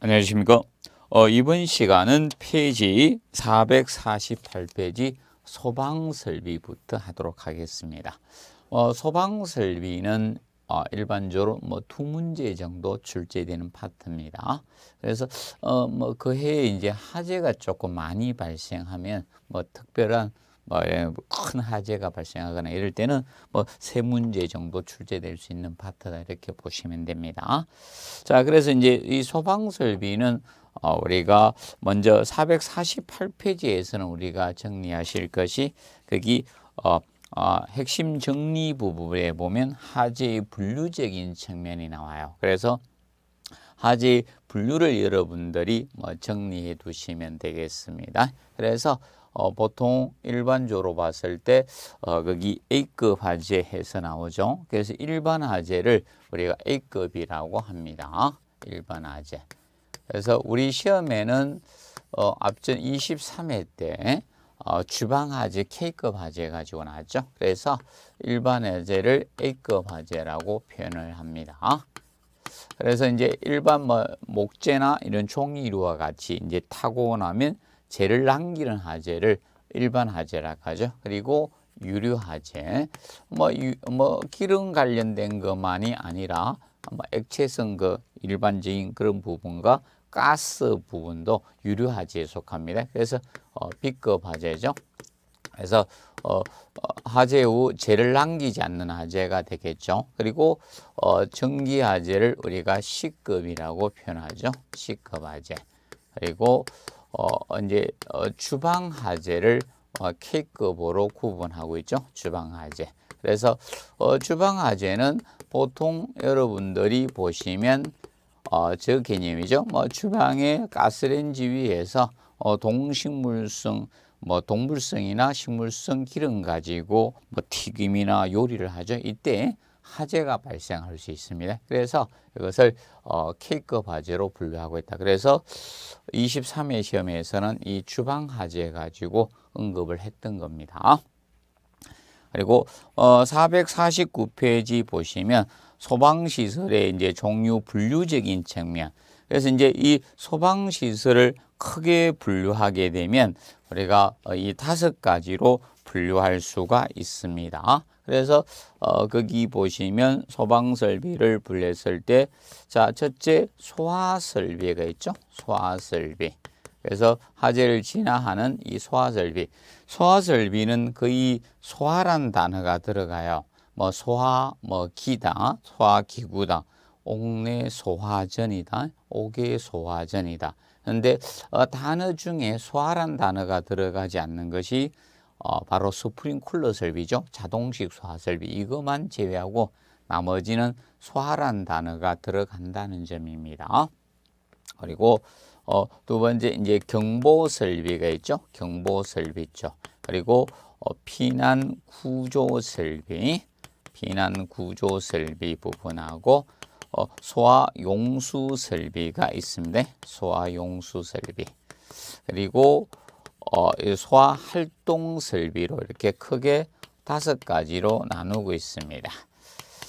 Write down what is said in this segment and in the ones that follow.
안녕하십니까 어, 이번 시간은 페이지 448페이지 소방설비부터 하도록 하겠습니다 어, 소방설비는 어, 일반적으로 뭐 두 문제 정도 출제되는 파트입니다. 그래서 어, 뭐그 해에 이제 화재가 조금 많이 발생하면 뭐 특별한 뭐큰 예, 뭐 화재가 발생하거나 이럴 때는 뭐 세 문제 정도 출제될 수 있는 파트다 이렇게 보시면 됩니다. 자, 그래서 이제 이 소방 설비는 어, 우리가 먼저 448페이지에서는 우리가 정리하실 것이 거기 어, 어, 핵심 정리 부분에 보면 하재의 분류적인 측면이 나와요. 그래서 하재 분류를 여러분들이 뭐 정리해 두시면 되겠습니다. 그래서 어, 보통 일반적으로 봤을 때 어, 거기 A급 화재에서 나오죠. 그래서 일반 화재를 우리가 A급이라고 합니다. 일반 화재. 그래서 우리 시험에는 어, 앞전 23회 때 어, 주방화재 K급 화재 가지고 나왔죠. 그래서 일반 화재를 A급 화재라고 표현을 합니다. 그래서 이제 일반 뭐, 목재나 이런 종이류와 같이 이제 타고 나면 재를 남기는 화재를 일반 화재라고 하죠. 그리고 유류 화재, 뭐, 유, 뭐 기름 관련된 것만이 아니라 뭐 액체성 그 일반적인 그런 부분과 가스 부분도 유류 화재에 속합니다. 그래서 어, B급 화재죠. 그래서 어, 화재 어, 후 재를 남기지 않는 화재가 되겠죠. 그리고 어, 전기 화재를 우리가 C급이라고 표현하죠. C급 화재. 그리고 어, 이제 어, 주방화재를 어, K급으로 구분하고 있죠. 주방화재. 그래서 어, 주방화재는 보통 여러분들이 보시면 어, 저 개념이죠. 뭐 주방에 가스렌지 위에서 어, 동식물성 뭐 동물성이나 식물성 기름 가지고 뭐 튀김이나 요리를 하죠. 이때 화재가 발생할 수 있습니다. 그래서 이것을 어, K급 화재로 분류하고 있다. 그래서 23회 시험에서는 이 주방 화재 가지고 언급을 했던 겁니다. 그리고 어, 449페이지 보시면 소방시설의 이제 종류 분류적인 측면. 그래서 이제 이 소방시설을 크게 분류하게 되면 우리가 어, 이 다섯 가지로 분류할 수가 있습니다. 그래서 어, 거기 보시면 소방설비를 분류했을 때, 자 첫째 소화설비가 있죠. 소화설비. 그래서 화재를 진화하는 이 소화설비. 소화설비는 거의 소화란 단어가 들어가요. 뭐 소화, 뭐 기다, 소화기구다, 옥내 소화전이다, 옥외 소화전이다. 근데 어, 단어 중에 소화란 단어가 들어가지 않는 것이 어, 바로 스프링 쿨러 설비죠. 자동식 소화 설비 이것만 제외하고 나머지는 소화란 단어가 들어간다는 점입니다. 그리고 어, 두 번째 이제 경보 설비가 있죠. 경보 설비 있죠. 그리고 어, 피난 구조 설비, 피난 구조 설비 부분하고 어, 소화 용수 설비가 있습니다. 소화 용수 설비. 그리고 어, 소화 활동 설비로 이렇게 크게 다섯 가지로 나누고 있습니다.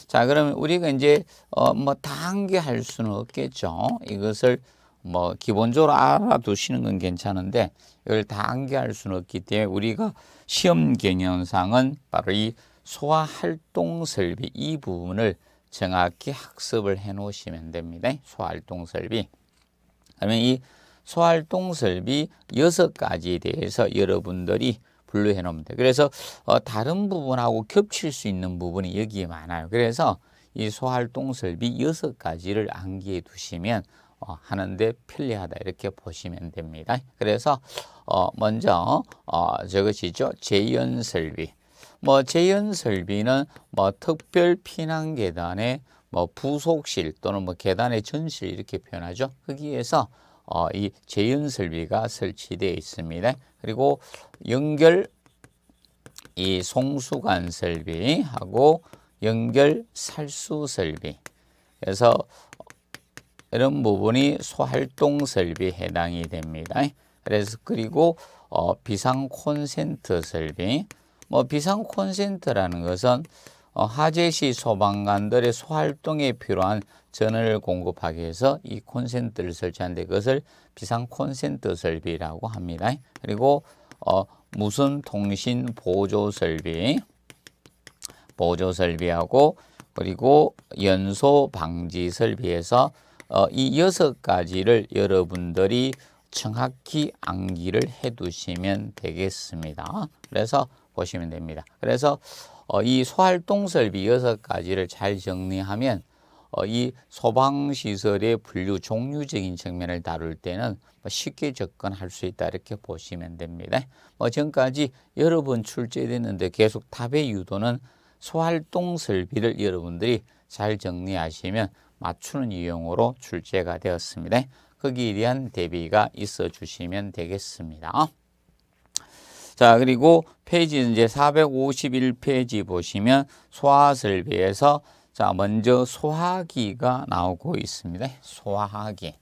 자, 그러면 우리가 이제 어, 뭐다 한개할 수는 없겠죠. 이것을 뭐 기본적으로 알아두시는 건 괜찮은데 이걸 다한개할 수는 없기 때문에 우리가 시험 개념상은 바로 이 소화 활동 설비 이 부분을 정확히 학습을 해 놓으시면 됩니다. 소화 활동 설비. 그러면 이 소활동설비 6 가지에 대해서 여러분들이 분류해 놓으면 돼요. 그래서 어, 다른 부분하고 겹칠 수 있는 부분이 여기에 많아요. 그래서 이 소활동설비 6 가지를 암기해 두시면 어, 하는데 편리하다 이렇게 보시면 됩니다. 그래서 어, 먼저 어, 저것이죠. 재연설비. 뭐 재연설비는 뭐 특별 피난 계단의 뭐 부속실 또는 뭐 계단의 전실 이렇게 표현하죠. 거기에서 어, 이재윤 설비가 설치되어 있습니다. 그리고 연결 이 송수관 설비하고 연결 살수 설비. 그래서 이런 부분이 소활동 설비에 해당이 됩니다. 그래서 그리고 어, 비상 콘센트 설비. 뭐 비상 콘센트라는 것은 어, 하재시 소방관들의 소활동에 필요한 전을 공급하기 위해서 이 콘센트를 설치한데 그것을 비상 콘센트 설비라고 합니다. 그리고 어, 무선 통신 보조 설비, 보조 설비하고 그리고 연소 방지 설비에서 어, 이 여섯 가지를 여러분들이 정확히 암기를 해 두시면 되겠습니다. 그래서 보시면 됩니다. 그래서 어, 이 소활동 설비 여섯 가지를 잘 정리하면 어, 이 소방시설의 분류 종류적인 측면을 다룰 때는 뭐 쉽게 접근할 수 있다 이렇게 보시면 됩니다. 뭐 지금까지 여러 번 출제됐는데 계속 탑의 유도는 소활동 설비를 여러분들이 잘 정리하시면 맞추는 이용으로 출제가 되었습니다. 거기에 대한 대비가 있어 주시면 되겠습니다. 자 그리고 페이지 이제 451페이지 보시면 소화설비에서 자, 먼저 소화기가 나오고 있습니다. 소화기.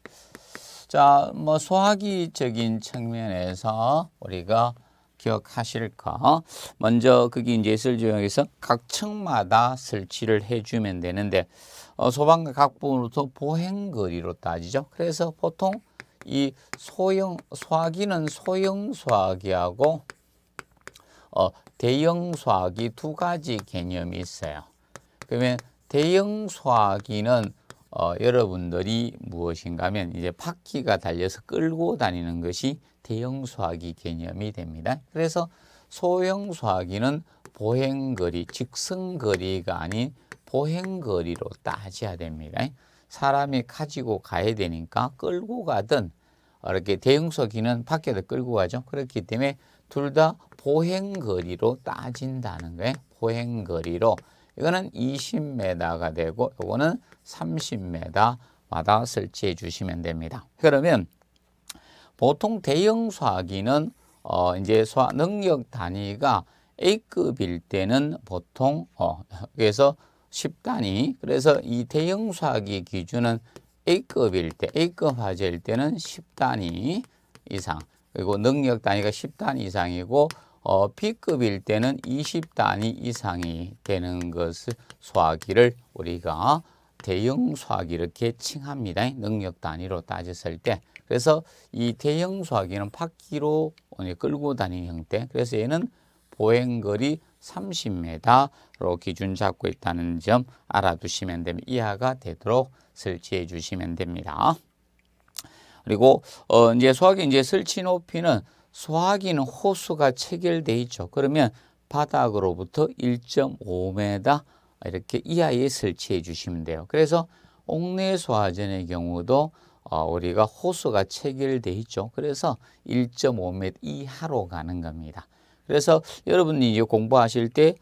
자, 뭐 소화기적인 측면에서 우리가 기억하실 거. 먼저 그게 이제 예조형에서각 층마다 설치를 해주면 되는데 어, 소방관 각부분으로부 보행거리로 따지죠. 그래서 보통 이 소형 소화기는 소형 소화기하고 어, 대형 소화기 두 가지 개념이 있어요. 그러면 대형 소화기는 어, 여러분들이 무엇인가 하면 이제 바퀴가 달려서 끌고 다니는 것이 대형 소화기 개념이 됩니다. 그래서 소형 소화기는 보행거리, 직선거리가 아닌 보행거리로 따져야 됩니다. 사람이 가지고 가야 되니까 끌고 가든 이렇게 대형 소화기는 밖에다 끌고 가죠. 그렇기 때문에 둘 다 보행거리로 따진다는 거예요. 보행거리로 이거는 20m가 되고 이거는 30m마다 설치해 주시면 됩니다. 그러면 보통 대형 수화기는 어 이제 수화 능력 단위가 A급일 때는 보통 어 그래서 10단위 그래서 이 대형 수화기 기준은 A급일 때 A급 화재일 때는 10단위 이상 그리고 능력 단위가 10단위 이상이고 어, B급일 때는 20단위 이상이 되는 것을 소화기를 우리가 대형 소화기 이렇게 칭합니다. 능력 단위로 따졌을 때. 그래서 이 대형 소화기는 바퀴로 끌고 다니는 형태. 그래서 얘는 보행거리 30m로 기준 잡고 있다는 점 알아두시면 됩니다. 이하가 되도록 설치해 주시면 됩니다. 그리고 어 이제 소화기 이제 설치 높이는 소화기는 호수가 체결돼 있죠. 그러면 바닥으로부터 1.5m 이렇게 이하에 설치해 주시면 돼요. 그래서 옥내 소화전의 경우도 어, 우리가 호수가 체결돼 있죠. 그래서 1.5m 이하로 가는 겁니다. 그래서 여러분이 이제 공부하실 때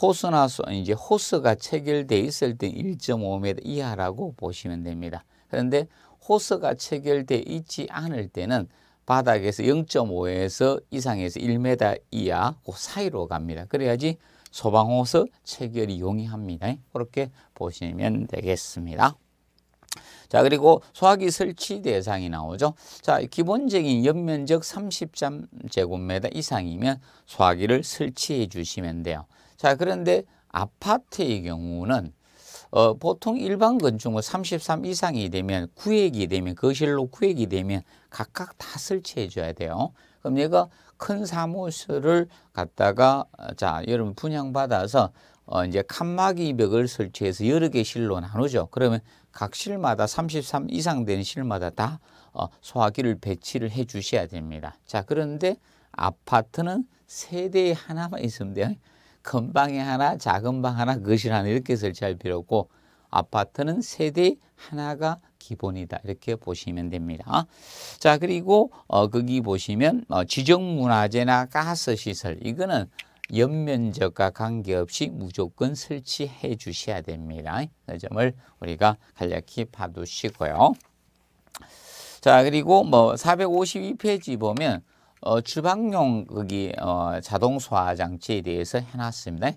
호수나 이제 호수가 체결돼 있을 때 1.5m 이하라고 보시면 됩니다. 그런데 호스가 체결돼 있지 않을 때는 바닥에서 0.5에서 이상에서 1m 이하 그 사이로 갑니다. 그래야지 소방호스 체결이 용이합니다. 그렇게 보시면 되겠습니다. 자 그리고 소화기 설치 대상이 나오죠. 자 기본적인 연면적 30제곱미터 이상이면 소화기를 설치해 주시면 돼요. 자 그런데 아파트의 경우는 어, 보통 일반 건축물 33 이상이 되면 구획이 되면 거실로 구획이 되면 각각 다 설치해 줘야 돼요. 그럼 얘가 큰 사무실을 갖다가 자 여러분 분양받아서 어, 이제 칸막이 벽을 설치해서 여러 개 실로 나누죠. 그러면 각 실마다 33 이상 되는 실마다 다 어, 소화기를 배치를 해 주셔야 됩니다. 자 그런데 아파트는 세대 에 하나만 있으면 돼요. 큰 방에 하나, 작은 방 하나, 거실 하나 이렇게 설치할 필요 없고 아파트는 세대 하나가 기본이다 이렇게 보시면 됩니다. 자 그리고 어, 거기 보시면 어, 지정문화재나 가스시설 이거는 연면적과 관계없이 무조건 설치해 주셔야 됩니다. 그 점을 우리가 간략히 봐두시고요. 자 그리고 뭐 452페이지 보면 어, 주방용 거기 어, 자동 소화 장치에 대해서 해놨습니다.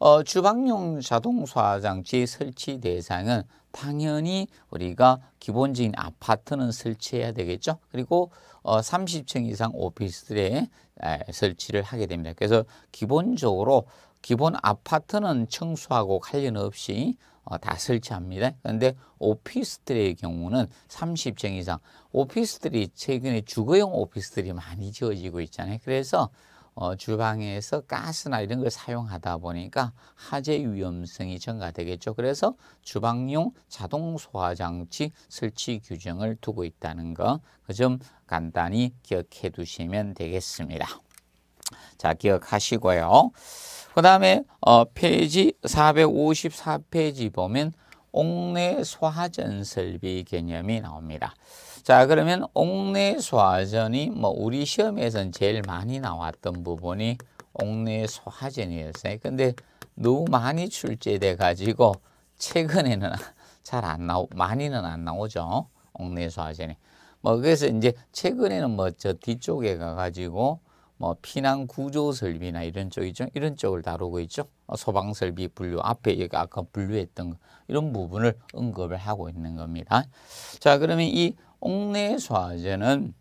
어, 주방용 자동 소화 장치 설치 대상은 당연히 우리가 기본적인 아파트는 설치해야 되겠죠. 그리고 어, 30층 이상 오피스텔에 에, 설치를 하게 됩니다. 그래서 기본적으로 기본 아파트는 청소하고 관련 없이 어, 다 설치합니다. 그런데 오피스텔의 경우는 30층 이상 오피스텔이 최근에 주거용 오피스텔이 많이 지어지고 있잖아요. 그래서 어, 주방에서 가스나 이런 걸 사용하다 보니까 화재 위험성이 증가되겠죠. 그래서 주방용 자동 소화장치 설치 규정을 두고 있다는 거그 점 간단히 기억해 두시면 되겠습니다. 자, 기억하시고요. 그 다음에 어, 페이지 454페이지 보면 옥내 소화전설비 개념이 나옵니다. 자 그러면 옥내 소화전이 뭐 우리 시험에선 제일 많이 나왔던 부분이 옥내 소화전이었어요. 근데 너무 많이 출제돼 가지고 최근에는 잘 안 나오 많이는 안 나오죠. 옥내 소화전이. 뭐 그래서 이제 최근에는 뭐 저 뒤쪽에 가 가지고 뭐 피난 구조 설비나 이런 쪽이죠. 이런 쪽을 다루고 있죠. 어, 소방 설비 분류 앞에 여기 아까 분류했던 거, 이런 부분을 언급을 하고 있는 겁니다. 자, 그러면 이 옥내 소화제는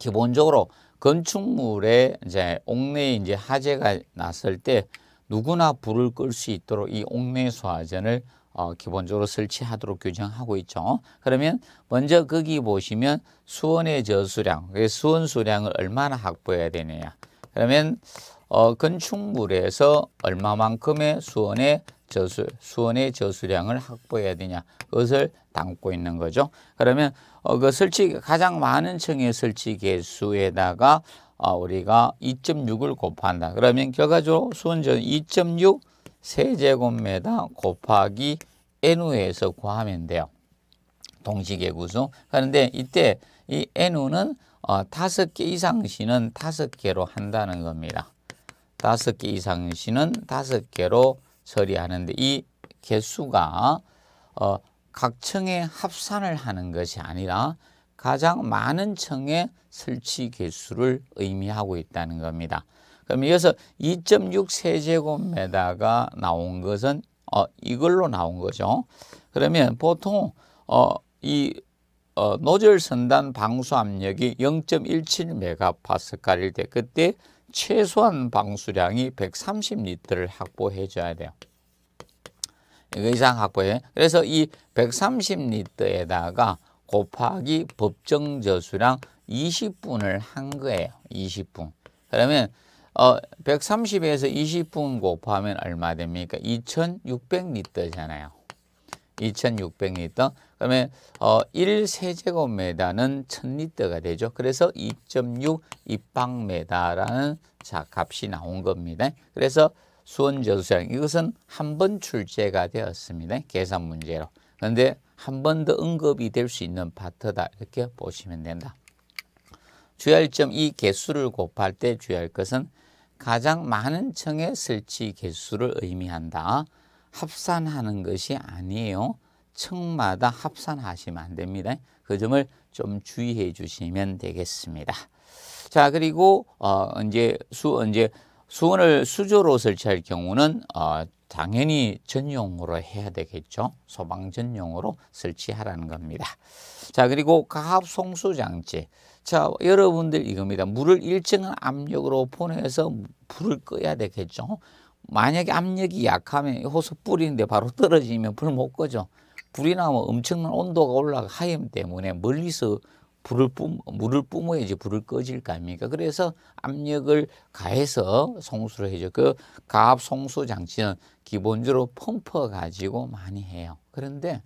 기본적으로 건축물에 이제 옥내 이제 화재가 났을 때 누구나 불을 끌 수 있도록 이 옥내 소화제을 어, 기본적으로 설치하도록 규정하고 있죠. 그러면 먼저 거기 보시면 수원의 저수량, 수원 수량을 얼마나 확보해야 되느냐. 그러면 어, 건축물에서 얼마만큼의 수원의 저수, 수원의 저수량을 확보해야 되냐. 그것을 담고 있는 거죠. 그러면 어, 그 설치, 가장 많은 층의 설치 개수에다가 어, 우리가 2.6을 곱한다. 그러면 결과적으로 수원전 2.6 세제곱미터 곱하기 n 에서 구하면 돼요. 동식의 구수. 그런데 이때 이 n우는 어, 다개 이상 시는 다 개로 한다는 겁니다. 다개 이상 시는 다 개로 처리하는데 이 개수가 어, 각 층의 합산을 하는 것이 아니라 가장 많은 층의 설치 개수를 의미하고 있다는 겁니다. 그럼 이어서 2.6 세제곱미터가 나온 것은 어, 이걸로 나온 거죠. 그러면 보통 어, 이 어, 노즐 선단 방수 압력이 0.17 메가파스칼일 때 그때 최소한 방수량이 130리터를 확보해 줘야 돼요. 이거 이상 확보해. 그래서 이 130리터에다가 곱하기 법정 저수량 20분을 한 거예요. 20분. 그러면 어, 130에서 20분 곱하면 얼마 됩니까? 2600리터잖아요. 2600리터. 그러면 어, 1세제곱미터는 1000리터가 되죠. 그래서 2.6 입방미터라는 자, 값이 나온 겁니다. 그래서 수원저수량 이것은 한 번 출제가 되었습니다. 계산 문제로. 그런데 한 번 더응급이될 수 있는 파트다. 이렇게 보시면 된다. 주의할 점이 개수를 곱할 때 주의할 것은 가장 많은 층의 설치 개수를 의미한다. 합산하는 것이 아니에요. 층마다 합산하시면 안 됩니다. 그 점을 좀 주의해 주시면 되겠습니다. 자, 그리고 어 이제 수 이제 수원을 수조로 설치할 경우는 어 당연히 전용으로 해야 되겠죠. 소방 전용으로 설치하라는 겁니다. 자, 그리고 가압 송수 장치. 자, 여러분들 이겁니다. 물을 일정한 압력으로 보내서 불을 꺼야 되겠죠. 만약에 압력이 약하면 호수 뿌리는데 바로 떨어지면 불 못 꺼죠. 불이 나면 엄청난 온도가 올라가 하염 때문에 멀리서 불을 뿜, 물을 뿜어야지 불을 꺼질 거 아닙니까? 그래서 압력을 가해서 송수를 해줘. 그 가압 송수 장치는 기본적으로 펌프 가지고 많이 해요. 그런데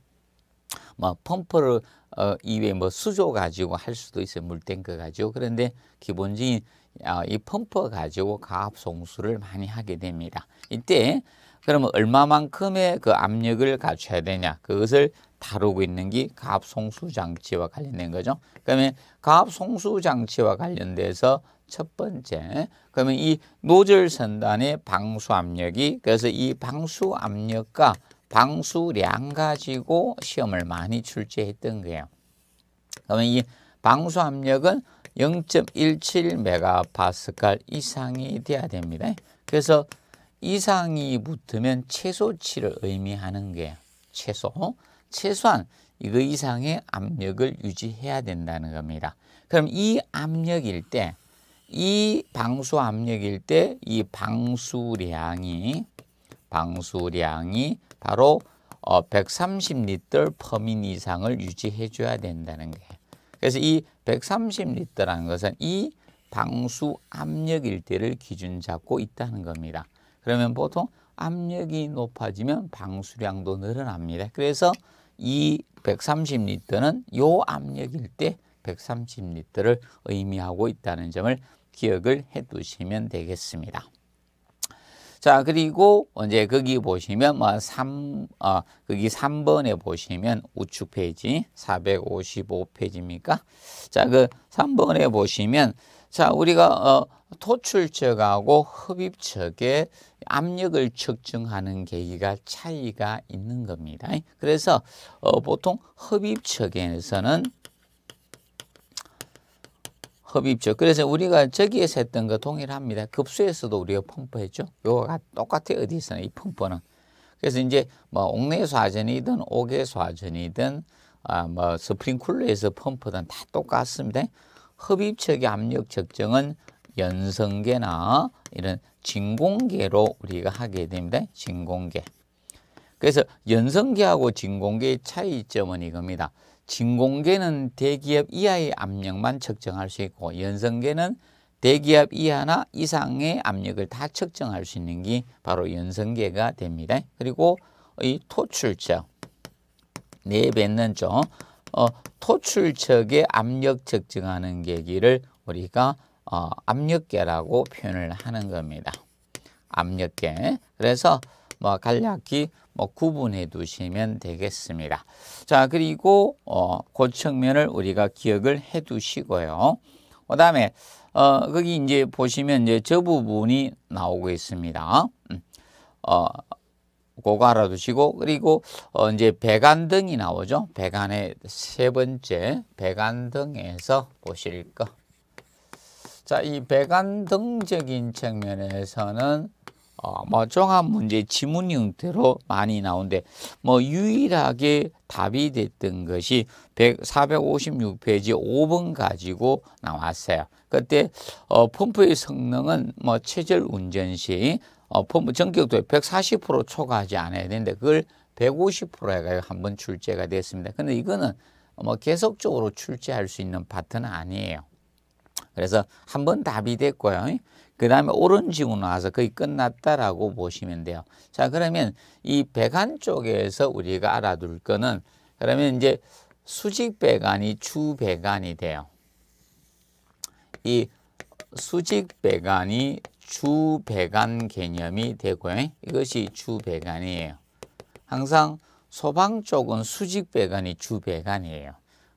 뭐 펌프를 어, 이외에 뭐 수조 가지고 할 수도 있어요. 물탱크 가지고. 그런데 기본적인 어, 이 펌프 가지고 가압 송수를 많이 하게 됩니다. 이때 그러면 얼마만큼의 그 압력을 갖춰야 되냐 그것을 다루고 있는 게 가압 송수 장치와 관련된 거죠. 그러면 가압 송수 장치와 관련돼서 첫 번째 그러면 이 노즐 선단의 방수 압력이 그래서 이 방수 압력과 방수량 가지고 시험을 많이 출제했던 거예요. 그러면 이 방수 압력은 0 1 7메가파 이상이 돼야 됩니다. 그래서 이상이 붙으면 최소치를 의미하는 거예요. 최소. 최소한 이거 이상의 압력을 유지해야 된다는 겁니다. 그럼 이 압력일 때, 이 방수 압력일 때 이 방수량이 방수량이 바로 어, 130리터 퍼민 이상을 유지해 줘야 된다는 거예요. 그래서 이 130리터라는 것은 이 방수 압력 일대를 기준 잡고 있다는 겁니다. 그러면 보통 압력이 높아지면 방수량도 늘어납니다. 그래서 이 130리터는 요 압력일 때 130리터를 의미하고 있다는 점을 기억을 해 두시면 되겠습니다. 자, 그리고 이제 거기 보시면 뭐 3, 어, 아, 거기 3번에 보시면 우측 페이지 455페이지입니까? 자, 그 3번에 보시면 자, 우리가 어, 토출측하고 흡입측의 압력을 측정하는 계기가 차이가 있는 겁니다. 그래서 어, 보통 흡입측에서는 흡입죠. 그래서 우리가 저기에서 했던 거 동일합니다. 급수에서도 우리가 펌프했죠. 요거가 똑같아요. 어디서나 이 펌프는. 그래서 이제 뭐 옥내 소화전이든 옥외 소화전이든 아뭐 스프링쿨러에서 펌프든 다 똑같습니다. 흡입척의 압력 적정은 연성계나 이런 진공계로 우리가 하게 됩니다. 진공계. 그래서 연성계하고 진공계의 차이점은 이겁니다. 진공계는 대기업 이하의 압력만 측정할 수 있고 연성계는 대기업 이하나 이상의 압력을 다 측정할 수 있는 게 바로 연성계가 됩니다. 그리고 이 토출적, 내뱉는 쪽, 어, 토출적의 압력 측정하는 계기를 우리가 어, 압력계라고 표현을 하는 겁니다. 압력계. 그래서 뭐 간략히 뭐 구분해 두시면 되겠습니다. 자 그리고 어, 그 측면을 우리가 기억을 해 두시고요. 그 다음에 어, 거기 이제 보시면 이제 저 부분이 나오고 있습니다. 음, 어, 그거 알아두시고 그리고 어, 이제 배관등이 나오죠. 배관의 세 번째 배관등에서 보실 거. 자, 이 배관등적인 측면에서는 어, 멀쩡한 문제 지문 형태로 많이 나오는데 뭐 유일하게 답이 됐던 것이 100, 456페이지 5번 가지고 나왔어요. 그때 어, 펌프의 성능은 뭐 체절 운전 시 어, 펌프 전격도 140% 초과하지 않아야 되는데 그걸 150%가 요 한 번 출제가 됐습니다. 근데 이거는 뭐 계속적으로 출제할 수 있는 파트는 아니에요. 그래서 한 번 답이 됐고요. 그 다음에 오른쪽으로 나와서 거의 끝났다라고 보시면 돼요. 자 그러면 이 배관 쪽에서 우리가 알아둘 거는 그러면 이제 수직 배관이 주 배관이 돼요. 이 수직 배관이 주 배관 개념이 되고요. 이것이 주 배관이에요. 항상 소방 쪽은 수직 배관이 주 배관이에요.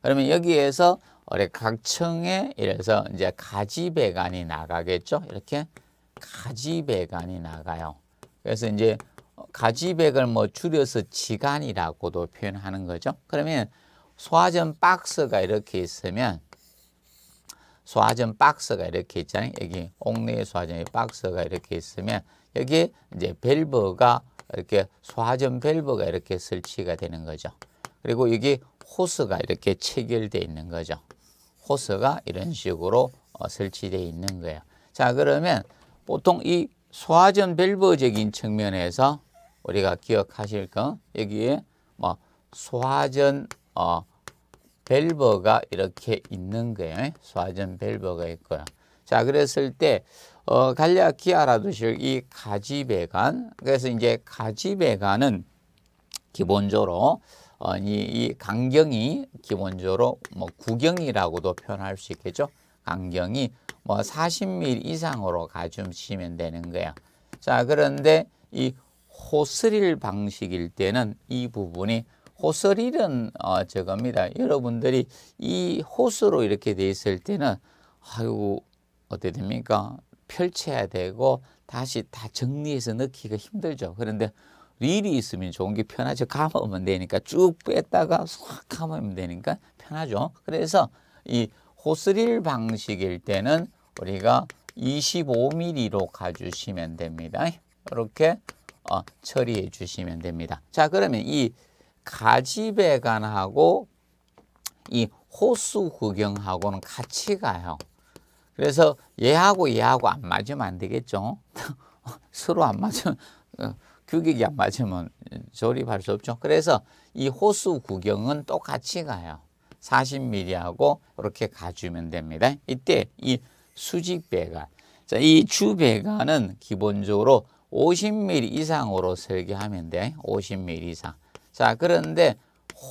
그러면 여기에서 우리 각층에 이래서 이제 가지 배관이 나가겠죠. 이렇게 가지 배관이 나가요. 그래서 이제 가지백을 뭐 줄여서 지간이라고도 표현하는 거죠. 그러면 소화전 박스가 이렇게 있으면 소화전 박스가 이렇게 있잖아요. 여기 옥내소화전 박스가 이렇게 있으면 여기 이제 밸브가 이렇게 소화전 밸브가 이렇게 설치가 되는 거죠. 그리고 여기 호스가 이렇게 체결되어 있는 거죠. 호스가 이런 식으로 어, 설치되어 있는 거예요. 자 그러면 보통 이 소화전 밸브적인 측면에서 우리가 기억하실 건 여기에 뭐 소화전 어, 밸브가 이렇게 있는 거예요. 소화전 밸브가 있고요. 자 그랬을 때 어, 간략 히알아두실이 가지배관 그래서 이제 가지배관은 기본적으로 어, 이, 이 강경이 기본적으로 뭐 구경이라고도 표현할 수 있겠죠. 강경이 뭐 40mm 이상으로 가주시면 되는 거야. 자, 그런데 이 호스릴 방식일 때는 이 부분이 호스릴은 어, 저겁니다. 여러분들이 이 호스로 이렇게 돼 있을 때는 아이고 어떻게 됩니까? 펼쳐야 되고 다시 다 정리해서 넣기가 힘들죠. 그런데 릴이 있으면 좋은 게 편하죠. 감으면 되니까 쭉 뺐다가 싹 감으면 되니까 편하죠. 그래서 이 호스릴 방식일 때는 우리가 25mm로 가주시면 됩니다. 이렇게 어, 처리해 주시면 됩니다. 자 그러면 이 가지배관하고 이 호수 구경하고는 같이 가요. 그래서 얘하고 얘하고 안 맞으면 안 되겠죠. 서로 안 맞으면 어, 규격이 안 맞으면 조립할 수 없죠. 그래서 이 호수 구경은 똑같이 가요. 40mm하고 이렇게 가주면 됩니다. 이때 이 수직 배관, 자, 이 주배관은 기본적으로 50mm 이상으로 설계하면 돼. 50mm 이상. 자, 그런데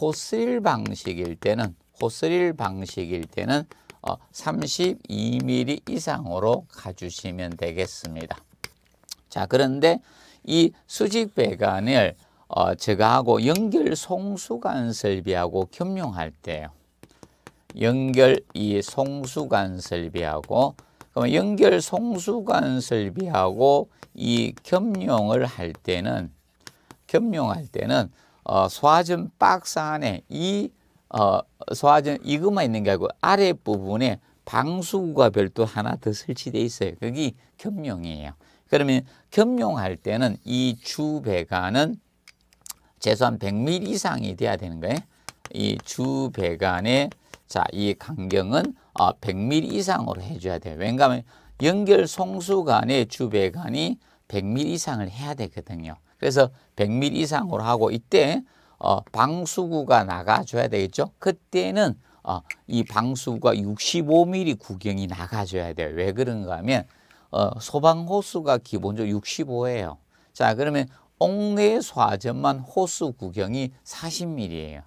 호스릴 방식일 때는 호스릴 방식일 때는 어, 32mm 이상으로 가주시면 되겠습니다. 자, 그런데 이 수직 배관을 어, 제거하고 연결 송수관 설비하고 겸용할 때 연결 이 송수관 설비하고 그럼 연결 송수관 설비하고 이 겸용을 할 때는 겸용할 때는 어, 소화전 박스 안에 이 어, 소화전 이것만 있는 게 아니고 아랫부분에 방수구가 별도 하나 더 설치되어 있어요. 그게 겸용이에요. 그러면 겸용할 때는 이 주배관은 최소한 100mm 이상이 돼야 되는 거예요. 이 주배관의 자, 이 강경은 100mm 어, 이상으로 해줘야 돼요. 왜냐하면 연결 송수 간의 주배관이 100mm 이상을 해야 되거든요. 그래서 100mm 이상으로 하고 이때 어, 방수구가 나가줘야 되겠죠. 그때는 어, 이 방수구가 65mm 구경이 나가줘야 돼요. 왜 그런가 하면 어, 소방 호수가 기본적으로 65예요. 자, 그러면 옥내 소화전만 호수 구경이 40mm예요.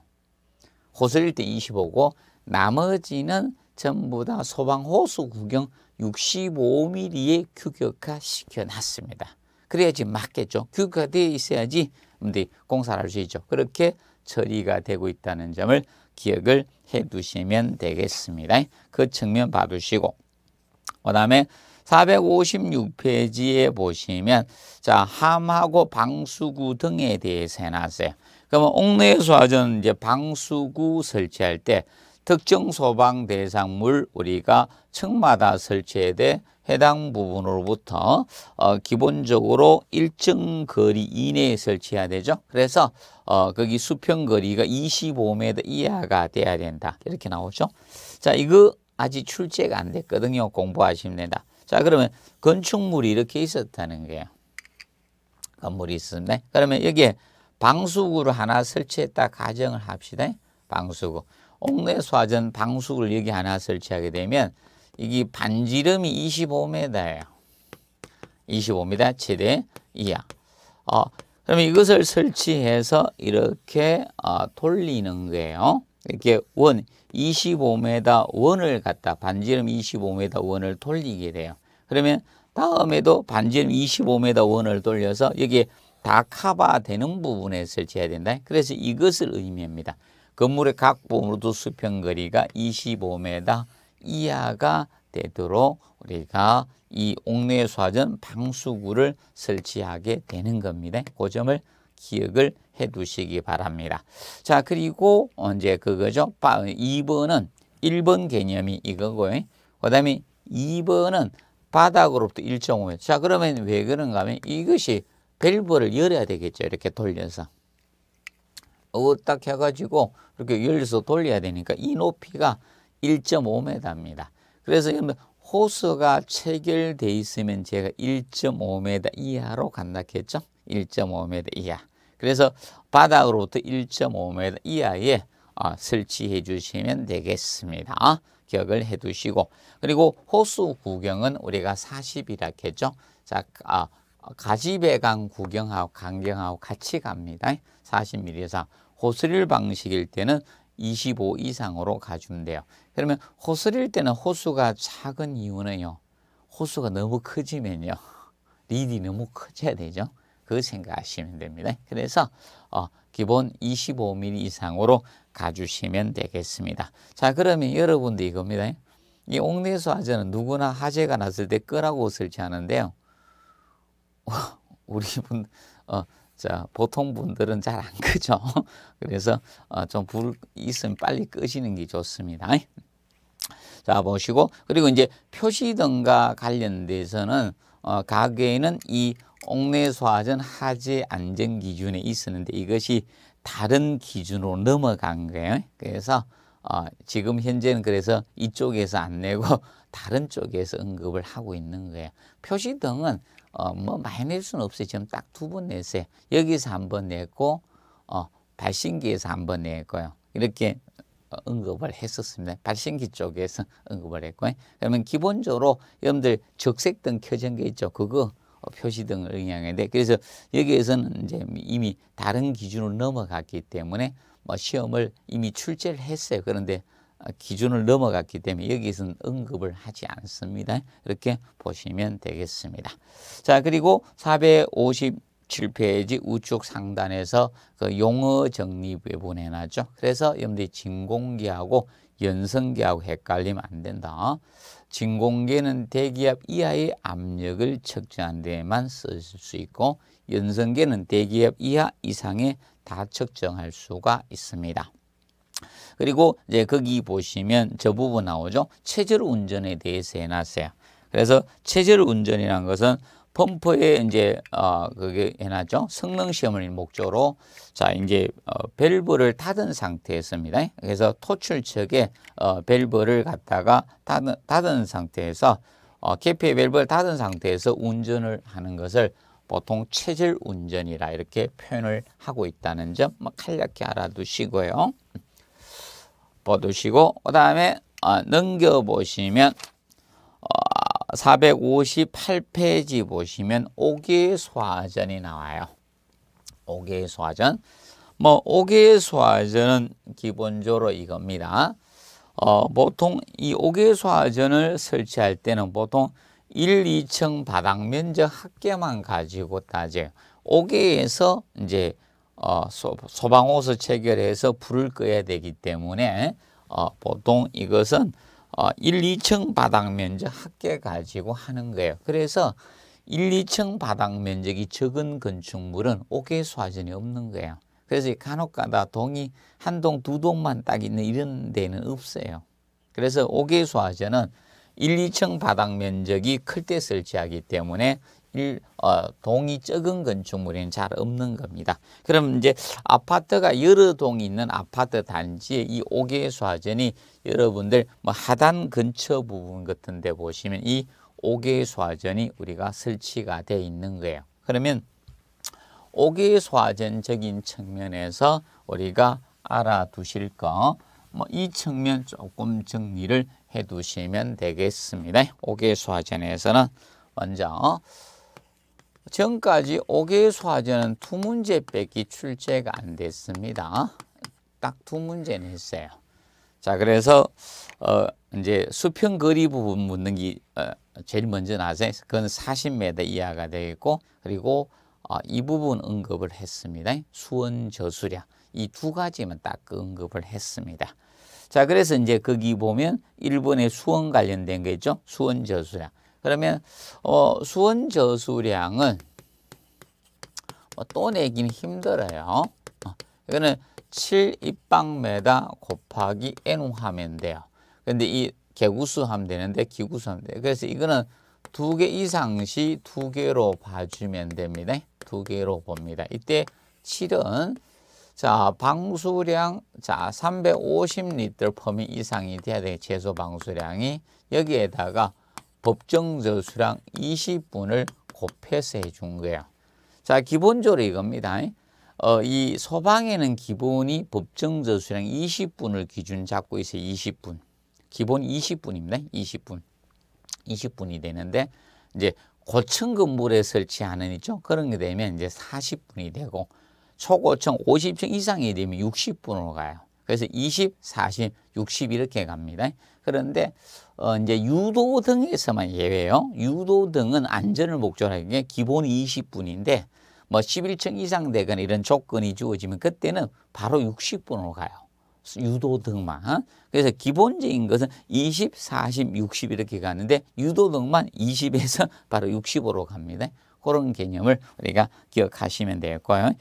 호수일 때 25고 나머지는 전부 다 소방 호수 구경 65mm의 규격화 시켜놨습니다. 그래야지 맞겠죠. 규격화되어 있어야지 근데 공사를 할 수 있죠. 그렇게 처리가 되고 있다는 점을 기억을 해 두시면 되겠습니다. 그 측면 봐주시고 그 다음에 456페이지에 보시면 자 함하고 방수구 등에 대해서 해놨어요. 그러면 옥내 소화전 이제 방수구 설치할 때 특정 소방 대상물 우리가 층마다 설치해야 돼 해당 부분으로부터 어, 기본적으로 일정 거리 이내에 설치해야 되죠. 그래서 어, 거기 수평 거리가 25m 이하가 돼야 된다. 이렇게 나오죠. 자, 이거 아직 출제가 안 됐거든요. 공부하시면 된다. 자, 그러면 건축물이 이렇게 있었다는 거예요. 건물이 있습니 그러면 여기에 방수구를 하나 설치했다 가정을 합시다. 방수구. 옥내 소화전 방수구를 여기 하나 설치하게 되면 이게 반지름이 25m예요. 25m 최대 이하. 어, 그러면 이것을 설치해서 이렇게 어, 돌리는 거예요. 이렇게 원 25m 원을 갖다 반지름 25m 원을 돌리게 돼요. 그러면 다음에도 반지름 25m 원을 돌려서 여기에 다 커버되는 부분에 설치해야 된다. 그래서 이것을 의미합니다. 건물의 각 부분으로도 수평거리가 25m 이하가 되도록 우리가 이 옥내 수화전 방수구를 설치하게 되는 겁니다. 그 점을 기억을 해 두시기 바랍니다. 자, 그리고 언제 그거죠? 2번은 1번 개념이 이거고요. 그 다음에 2번은 바닥으로부터 1 5에 자, 그러면 왜 그런가 하면 이것이 밸브를 열어야 되겠죠. 이렇게 돌려서. 어, 딱 해가지고 이렇게 열려서 돌려야 되니까 이 높이가 1.5m입니다. 그래서 여러 호스가 체결돼 있으면 제가 1.5m 이하로 간다겠죠? 1.5m 이하. 그래서 바닥으로부터 1.5m 이하에 어, 설치해 주시면 되겠습니다. 기억을 해 두시고 그리고 호수 구경은 우리가 40이라 했죠. 자, 아, 가지배강 구경하고 강경하고 같이 갑니다. 40mm 이상 호스릴 방식일 때는 25 이상으로 가주면 돼요. 그러면 호스릴 때는 호수가 작은 이유는요. 호수가 너무 커지면요. 리디 너무 커져야 되죠. 그 생각하시면 됩니다. 그래서 어, 기본 25mm 이상으로 가주시면 되겠습니다. 자 그러면 여러분들 이겁니다. 이 옥내수 화재는 누구나 화재가 났을 때 끄라고 설치하는데요 어, 우리 분, 어, 자, 보통 분들은 잘 안 끄죠. 그래서 어, 좀불 있으면 빨리 끄시는 게 좋습니다. 자, 보시고 그리고 이제 표시등과 관련돼서는 어, 가게에는 이 옥내소화전 하지 안전 기준에 있었는데 이것이 다른 기준으로 넘어간 거예요. 그래서 어, 지금 현재는 그래서 이쪽에서 안 내고 다른 쪽에서 언급을 하고 있는 거예요. 표시 등은 어, 뭐 많이 낼 수는 없어요. 지금 딱 두 번 냈어요. 여기서 한 번 냈고 어, 발신기에서 한 번 냈고요. 이렇게 어, 언급을 했었습니다. 발신기 쪽에서 언급을 했고요. 그러면 기본적으로 여러분들 적색 등 켜진 게 있죠. 그거 표시 등을 응용하는데 그래서 여기에서는 이제 이미 다른 기준으로 넘어갔기 때문에 뭐 시험을 이미 출제를 했어요. 그런데 기준을 넘어갔기 때문에 여기서는 언급을 하지 않습니다. 이렇게 보시면 되겠습니다. 자, 그리고 457페이지 우측 상단에서 그 용어 정리 부분에 놨죠 그래서 염러분 진공기하고 연성계하고 헷갈리면 안 된다. 진공계는 대기압 이하의 압력을 측정한 데만 쓸 수 있고 연성계는 대기압 이하 이상의 다 측정할 수가 있습니다. 그리고 이제 거기 보시면 저 부분 나오죠. 체질 운전에 대해서 해놨어요. 그래서 체질 운전이라는 것은 펌프에 이제 어 그게 해놨죠. 성능 시험을 목적으로 자 이제 어 밸브를 닫은 상태였습니다. 그래서 토출 측에 어 밸브를 갖다가 닫은, 닫은 상태에서 어 캐피 밸브를 닫은 상태에서 운전을 하는 것을 보통 체질 운전이라 이렇게 표현을 하고 있다는 점 뭐 간략히 알아두시고요. 보두시고 그 다음에 어, 넘겨보시면 어, 458페이지 보시면 오개 소화전이 나와요. 오개 소화전. 뭐오개 소화전은 기본적으로 이겁니다. 어, 보통 이오개 소화전을 설치할 때는 보통 1, 2층 바닥 면적 합계만 가지고 따져요. 5개에서 이제 어, 소, 방호수 체결해서 불을 끄야 되기 때문에 어, 보통 이것은 1, 어, 2층 바닥 면적 합계 가지고 하는 거예요. 그래서 1, 2층 바닥 면적이 적은 건축물은 옥외수 화전이 없는 거예요. 그래서 간혹가다 동이 한 동, 두 동만 딱 있는 이런 데는 없어요. 그래서 옥외수 화전은 1, 2층 바닥 면적이 클 때 설치하기 때문에 어, 동이 적은 건축물에는 잘 없는 겁니다. 그럼 이제 아파트가 여러 동이 있는 아파트 단지에이 옥외 소화전이 여러분들 뭐 하단 근처 부분 같은 데 보시면 이 옥외 소화전이 우리가 설치가 돼 있는 거예요. 그러면 옥외 소화전적인 측면에서 우리가 알아두실 거, 뭐 이 측면 조금 정리를 해두시면 되겠습니다. 옥외 소화전에서는 먼저 전까지 오개의 수화제는 두 문제 빼기 출제가 안 됐습니다. 딱 두 문제는 했어요. 자, 그래서 어 이제 수평 거리 부분 묻는 게 어, 제일 먼저 나서 그건 40m 이하가 되겠고 그리고 어, 이 부분 언급을 했습니다. 수원 저수량 이 두 가지만 딱 언급을 했습니다. 자, 그래서 이제 거기 보면 일본의 수원 관련된 거 있죠. 수원 저수량. 그러면 어, 수원 저수량은 어, 뭐 또내는 힘들어요. 어, 이거는 7 입방메다 곱하기 n 하면 돼요. 근데 이 개구수 하면 되는데 기구수 하면 돼요. 그래서 이거는 두 개 이상 시 두 개로 봐주면 됩니다. 두 개로 봅니다. 이때 7은 자, 방수량 자, 350리터 범위 이상이 돼야 돼 최소 방수량이 여기에다가 법정 저수량 20분을 곱해서 해 준 거예요. 자, 기본적으로 이겁니다. 어, 이 소방에는 기본이 법정 저수량 20분을 기준 잡고 있어요. 20분. 기본 20분입니다. 20분. 20분이 되는데 이제 고층 건물에 설치하는 있죠. 그런 게 되면 이제 40분이 되고 초고층 50층 이상이 되면 60분으로 가요. 그래서 20, 40, 60 이렇게 갑니다. 그런데 어, 이제 유도 등에서만 예외예요. 유도 등은 안전을 목적으로 하는게 기본 20분인데 뭐 11층 이상 되거나 이런 조건이 주어지면 그때는 바로 60분으로 가요. 유도 등만. 그래서 기본적인 것은 20, 40, 60 이렇게 가는데 유도 등만 20에서 바로 60으로 갑니다. 그런 개념을 우리가 기억하시면 될거예요그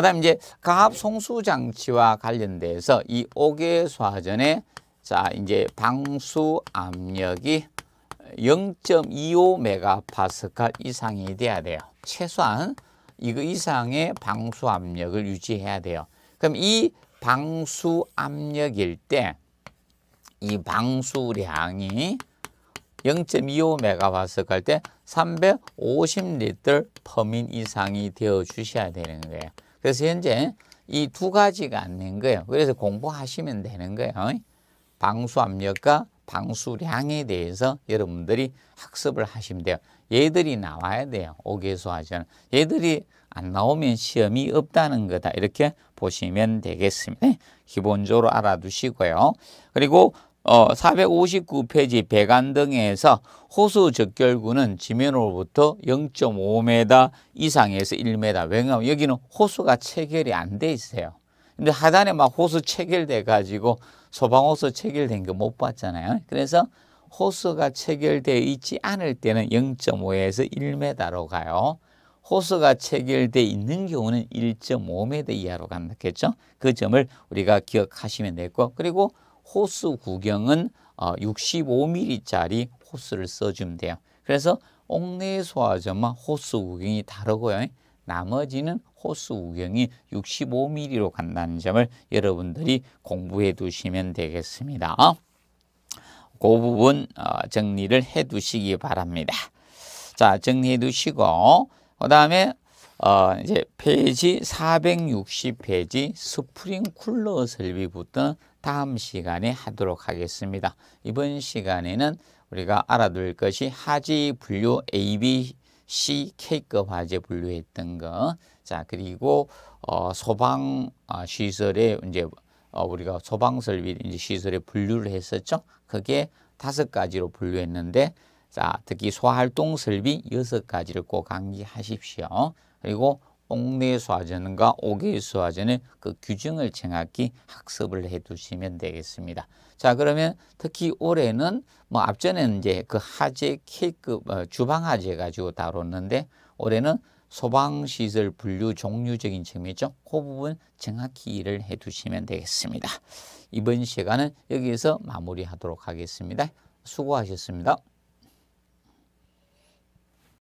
다음 이제 가압 송수 장치와 관련돼서 이오개수화전에 자, 이제 방수 압력이 0.25 메가파스칼 이상이 돼야 돼요. 최소한 이거 이상의 방수 압력을 유지해야 돼요. 그럼 이 방수 압력일 때 이 방수량이 0.25 메가파스칼 때 350리터 퍼민 이상이 되어 주셔야 되는 거예요. 그래서 현재 이 두 가지가 안 된 거예요. 그래서 공부하시면 되는 거예요. 방수 압력과 방수량에 대해서 여러분들이 학습을 하시면 돼요. 얘들이 나와야 돼요. 오개수하잖 얘들이 안 나오면 시험이 없다는 거다. 이렇게 보시면 되겠습니다. 네, 기본적으로 알아두시고요. 그리고 어, 459페이지 배관 등에서 호수 적결구는 지면으로부터 0.5m 이상에서 1m 왜냐하면 여기는 호수가 체결이 안 돼 있어요. 근데 하단에 막 호수 체결돼 가지고 소방호수 체결된 거 못 봤잖아요. 그래서 호수가 체결되어 있지 않을 때는 0.5에서 1m로 가요. 호수가 체결되어 있는 경우는 1.5m 이하로 간다겠죠. 그 점을 우리가 기억하시면 되고 그리고 호수 구경은 65mm짜리 어, 호수를 써주면 돼요. 그래서 옥내 소화전만 호수 구경이 다르고요. 나머지는 호수 우경이 65mm로 간다는 점을 여러분들이 공부해 두시면 되겠습니다. 그 부분 어, 정리를 해 두시기 바랍니다. 자, 정리해 두시고 그 다음에 어, 이제 페이지 460페이지 스프링 쿨러 설비부터 다음 시간에 하도록 하겠습니다. 이번 시간에는 우리가 알아둘 것이 하지 분류 AB C, K급 화재 분류했던 거. 자, 그리고 어, 소방 어, 시설에 이제 어, 우리가 소방 설비 이제 시설에 분류를 했었죠. 그게 다섯 가지로 분류했는데 자, 특히 소활동 설비 여섯 가지를 꼭 암기하십시오. 그리고 옥내수화전과 옥외수화전의 그 규정을 정확히 학습을 해두시면 되겠습니다. 자 그러면 특히 올해는 뭐 앞전에는 이제 그 하재 K급 어, 주방 하재 가지고 다뤘는데 올해는 소방시설 분류 종류적인 측면이죠. 그 부분 정확히 일을 해두시면 되겠습니다. 이번 시간은 여기에서 마무리하도록 하겠습니다. 수고하셨습니다.